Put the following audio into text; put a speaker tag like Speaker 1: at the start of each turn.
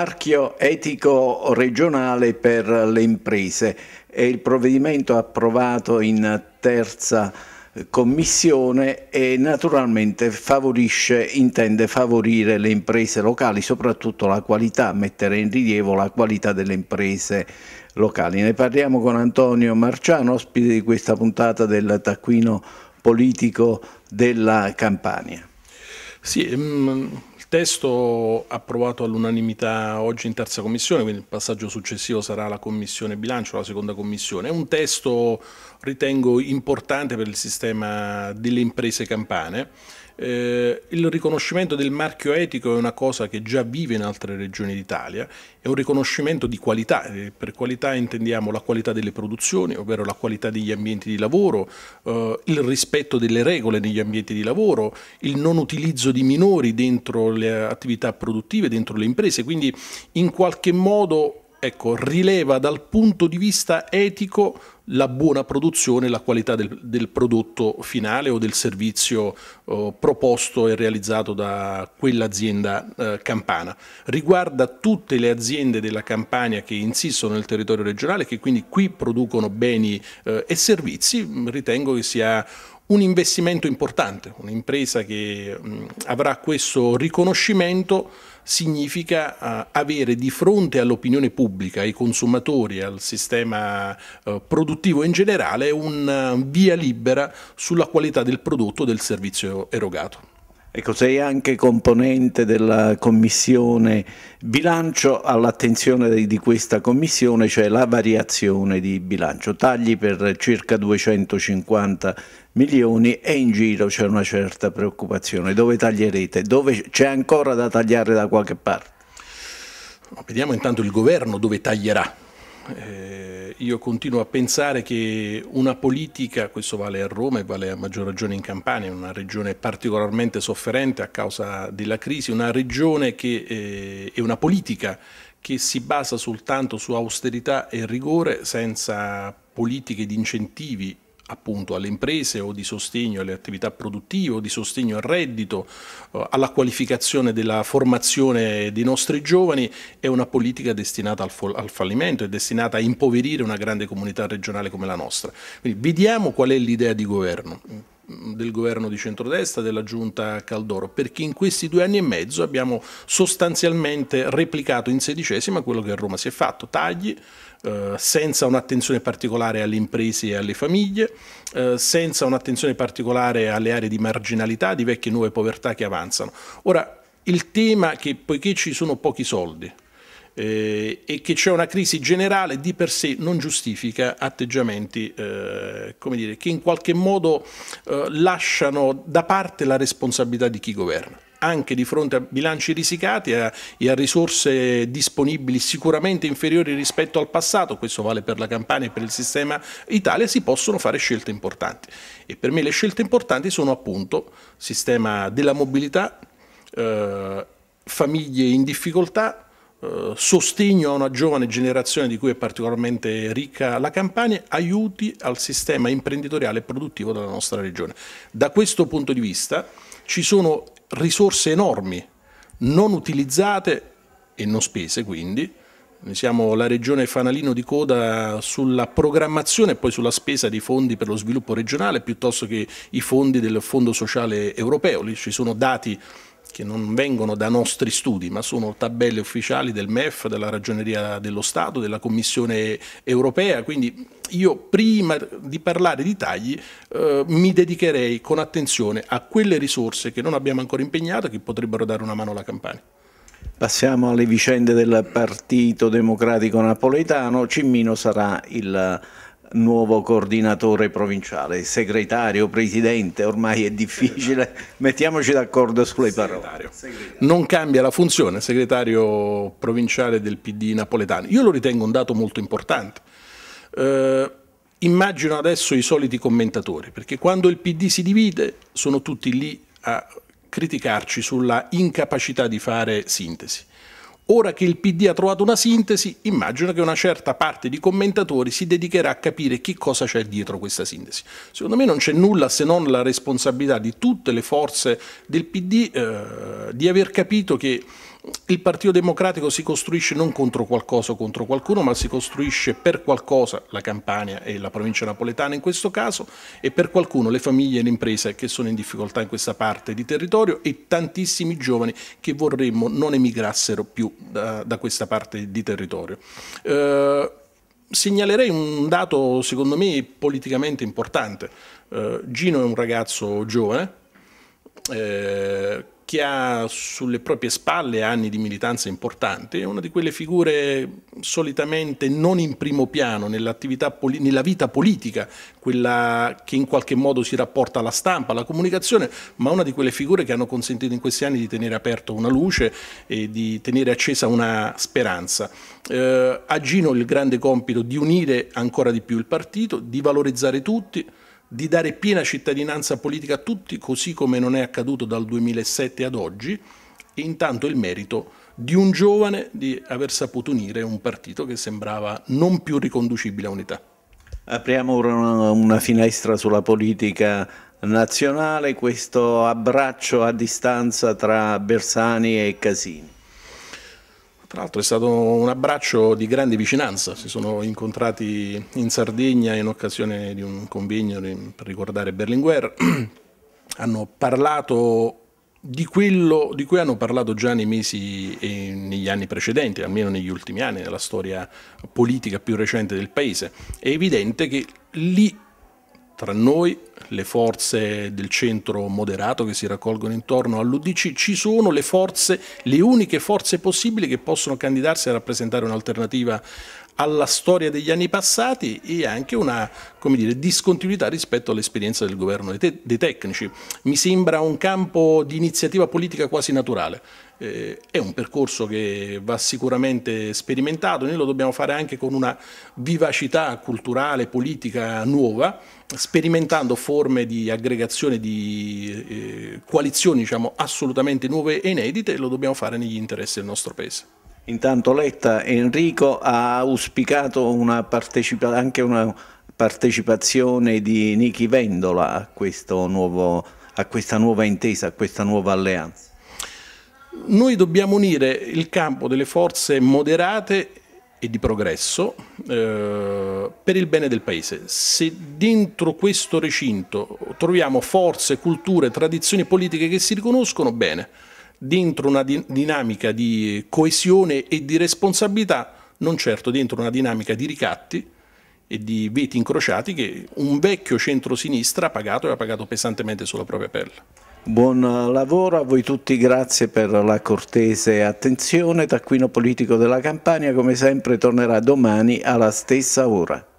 Speaker 1: marchio etico regionale per le imprese. È il provvedimento approvato in terza eh, commissione e naturalmente favorisce, intende favorire le imprese locali, soprattutto la qualità, mettere in rilievo la qualità delle imprese locali. Ne parliamo con Antonio Marciano, ospite di questa puntata del taccuino politico della Campania.
Speaker 2: Sì, um testo approvato all'unanimità oggi in terza commissione, quindi il passaggio successivo sarà la commissione bilancio, la seconda commissione. È un testo ritengo importante per il sistema delle imprese campane eh, il riconoscimento del marchio etico è una cosa che già vive in altre regioni d'Italia, è un riconoscimento di qualità, eh, per qualità intendiamo la qualità delle produzioni, ovvero la qualità degli ambienti di lavoro, eh, il rispetto delle regole negli ambienti di lavoro, il non utilizzo di minori dentro le attività produttive, dentro le imprese, quindi in qualche modo ecco, rileva dal punto di vista etico la buona produzione, la qualità del, del prodotto finale o del servizio eh, proposto e realizzato da quell'azienda eh, campana. Riguarda tutte le aziende della Campania che insistono nel territorio regionale, che quindi qui producono beni eh, e servizi, ritengo che sia un investimento importante, un'impresa che mh, avrà questo riconoscimento significa uh, avere di fronte all'opinione pubblica, ai consumatori, al sistema uh, produttivo in generale, una eh, via libera sulla qualità del prodotto o del servizio erogato.
Speaker 1: Ecco, sei anche componente della commissione bilancio, all'attenzione di questa commissione c'è cioè la variazione di bilancio, tagli per circa 250 milioni e in giro c'è una certa preoccupazione, dove taglierete? Dove c'è ancora da tagliare da qualche parte? Vediamo intanto
Speaker 2: il governo dove taglierà eh, io continuo a pensare che una politica, questo vale a Roma e vale a maggior ragione in Campania, una regione particolarmente sofferente a causa della crisi, una regione che eh, è una politica che si basa soltanto su austerità e rigore senza politiche di incentivi appunto alle imprese o di sostegno alle attività produttive o di sostegno al reddito, eh, alla qualificazione della formazione dei nostri giovani, è una politica destinata al, al fallimento, è destinata a impoverire una grande comunità regionale come la nostra. Quindi vediamo qual è l'idea di governo del governo di centrodestra, della giunta Caldoro, perché in questi due anni e mezzo abbiamo sostanzialmente replicato in sedicesima quello che a Roma si è fatto, tagli, eh, senza un'attenzione particolare alle imprese e alle famiglie, eh, senza un'attenzione particolare alle aree di marginalità, di vecchie e nuove povertà che avanzano. Ora, il tema che poiché ci sono pochi soldi, eh, e che c'è una crisi generale di per sé non giustifica atteggiamenti eh, dire, che in qualche modo eh, lasciano da parte la responsabilità di chi governa anche di fronte a bilanci risicati e a risorse disponibili sicuramente inferiori rispetto al passato, questo vale per la Campania e per il sistema Italia, si possono fare scelte importanti. E per me le scelte importanti sono appunto sistema della mobilità, eh, famiglie in difficoltà, eh, sostegno a una giovane generazione di cui è particolarmente ricca la Campania, aiuti al sistema imprenditoriale e produttivo della nostra regione. Da questo punto di vista ci sono risorse enormi non utilizzate e non spese quindi, noi siamo la regione fanalino di coda sulla programmazione e poi sulla spesa dei fondi per lo sviluppo regionale piuttosto che i fondi del Fondo Sociale Europeo, lì ci sono dati che non vengono da nostri studi, ma sono tabelle ufficiali del MEF, della Ragioneria dello Stato, della Commissione europea, quindi io prima di parlare di tagli eh, mi dedicherei con attenzione a quelle risorse che non abbiamo ancora impegnato e che potrebbero dare una mano alla campagna.
Speaker 1: Passiamo alle vicende del Partito Democratico Napoletano, Cimmino sarà il nuovo coordinatore provinciale, segretario, presidente, ormai è difficile, segretario. mettiamoci d'accordo
Speaker 2: sulle segretario. parole. Segretario. Non cambia la funzione, segretario provinciale del PD napoletano. Io lo ritengo un dato molto importante. Eh, immagino adesso i soliti commentatori, perché quando il PD si divide sono tutti lì a criticarci sulla incapacità di fare sintesi. Ora che il PD ha trovato una sintesi, immagino che una certa parte di commentatori si dedicherà a capire che cosa c'è dietro questa sintesi. Secondo me non c'è nulla se non la responsabilità di tutte le forze del PD eh, di aver capito che il Partito Democratico si costruisce non contro qualcosa o contro qualcuno, ma si costruisce per qualcosa, la Campania e la provincia napoletana in questo caso, e per qualcuno le famiglie e le imprese che sono in difficoltà in questa parte di territorio e tantissimi giovani che vorremmo non emigrassero più da, da questa parte di territorio. Eh, segnalerei un dato secondo me politicamente importante. Eh, Gino è un ragazzo giovane, eh, che ha sulle proprie spalle anni di militanza importante, è una di quelle figure solitamente non in primo piano nell nella vita politica, quella che in qualche modo si rapporta alla stampa, alla comunicazione, ma una di quelle figure che hanno consentito in questi anni di tenere aperta una luce e di tenere accesa una speranza. Eh, a Gino il grande compito di unire ancora di più il partito, di valorizzare tutti, di dare piena cittadinanza politica a tutti, così come non è accaduto dal 2007 ad oggi, e intanto il merito di un giovane di aver saputo unire un partito che sembrava non più riconducibile a unità. Apriamo ora una, una
Speaker 1: finestra sulla politica nazionale, questo abbraccio a
Speaker 2: distanza tra Bersani e Casini. Tra l'altro è stato un abbraccio di grande vicinanza, si sono incontrati in Sardegna in occasione di un convegno per ricordare Berlinguer, hanno parlato di quello di cui hanno parlato già nei mesi e negli anni precedenti, almeno negli ultimi anni, nella storia politica più recente del Paese. È evidente che lì tra noi, le forze del centro moderato che si raccolgono intorno all'UDC, ci sono le forze, le uniche forze possibili che possono candidarsi a rappresentare un'alternativa alla storia degli anni passati e anche una dire, discontinuità rispetto all'esperienza del governo dei, te dei tecnici. Mi sembra un campo di iniziativa politica quasi naturale eh, è un percorso che va sicuramente sperimentato, noi lo dobbiamo fare anche con una vivacità culturale, politica nuova, sperimentando forme di aggregazione, di eh, coalizioni diciamo, assolutamente nuove e inedite e lo dobbiamo fare negli interessi del nostro Paese. Intanto Letta
Speaker 1: Enrico ha auspicato una anche una partecipazione di Niki Vendola a, nuovo, a questa nuova intesa, a questa nuova
Speaker 2: alleanza. Noi dobbiamo unire il campo delle forze moderate e di progresso eh, per il bene del Paese. Se dentro questo recinto troviamo forze, culture, tradizioni politiche che si riconoscono, bene, dentro una di dinamica di coesione e di responsabilità, non certo dentro una dinamica di ricatti e di veti incrociati che un vecchio centrosinistra ha pagato e ha pagato pesantemente sulla propria pelle.
Speaker 1: Buon lavoro a voi tutti, grazie per la cortese attenzione. Taccuino politico della Campania come sempre tornerà domani alla stessa ora.